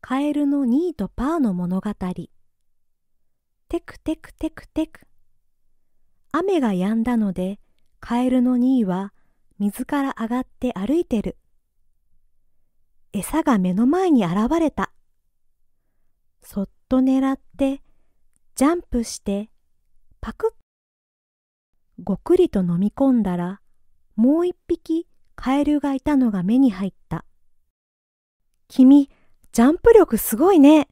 カエルのニーとパーの物語テクテクテクテク雨が止んだのでカエルのニーは水から上がって歩いてる餌が目の前に現れたそっと狙ってジャンプしてパクッごくりと飲み込んだらもう一匹カエルがいたのが目に入った君ジャンプ力すごいね。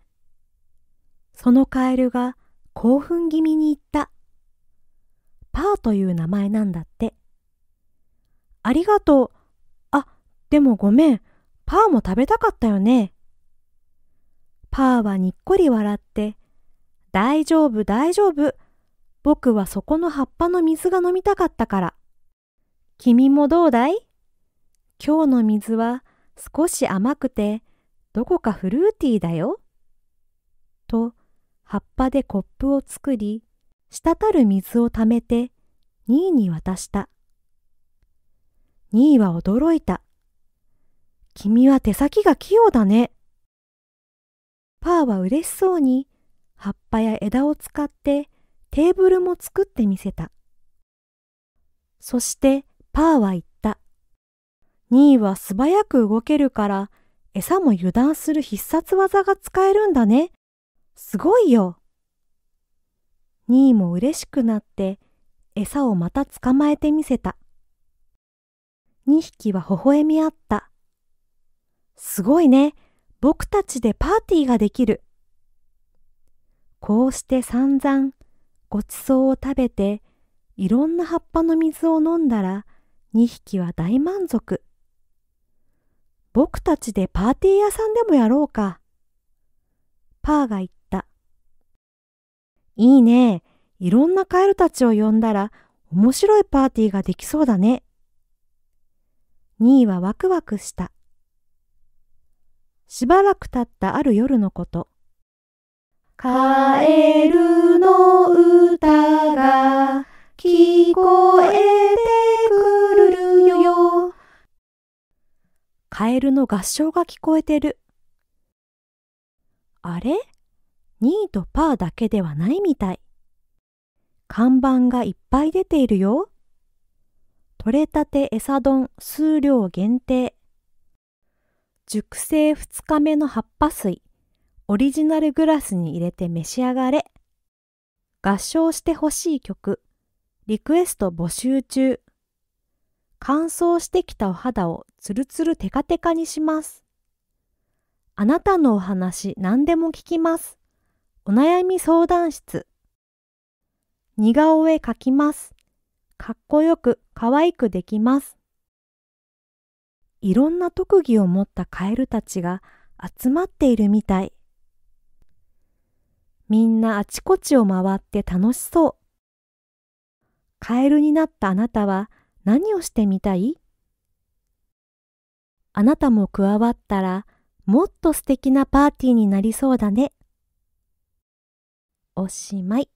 そのカエルが興奮気味に言った。パーという名前なんだって。ありがとう。あ、でもごめん。パーも食べたかったよね。パーはにっこり笑って、大丈夫大丈夫。僕はそこの葉っぱの水が飲みたかったから。君もどうだい今日の水は少し甘くてどこかフルーティーだよ。と葉っぱでコップを作り、滴る水をためて、2位に渡した。2位は驚いた。君は手先が器用だね。パーは嬉しそうに、葉っぱや枝を使ってテーブルも作ってみせた。そしてパーは言った。ニーは素早く動けるから餌も油断する必殺技が使えるんだね。すごいよ。ニーも嬉しくなって餌をまた捕まえてみせた。2匹は微笑み合った。すごいね。僕たちでパーティーができる。こうして散々ごちそうを食べていろんな葉っぱの水を飲んだら2匹は大満足。僕たちでパーティー屋さんでもやろうか。パーが言った。いいね。いろんなカエルたちを呼んだら面白いパーティーができそうだね。ニーはワクワクした。しばらく経ったある夜のこと。カエルカエルの合唱が聞こえてる。あれ ?2 とパーだけではないみたい。看板がいっぱい出ているよ。取れたて餌丼数量限定。熟成2日目の葉っぱ水、オリジナルグラスに入れて召し上がれ。合唱してほしい曲、リクエスト募集中。乾燥してきたお肌をツルツルテカテカにします。あなたのお話何でも聞きます。お悩み相談室。似顔絵描きます。かっこよく可愛くできます。いろんな特技を持ったカエルたちが集まっているみたい。みんなあちこちを回って楽しそう。カエルになったあなたは何をしてみたいあなたも加わったらもっと素敵なパーティーになりそうだね。おしまい。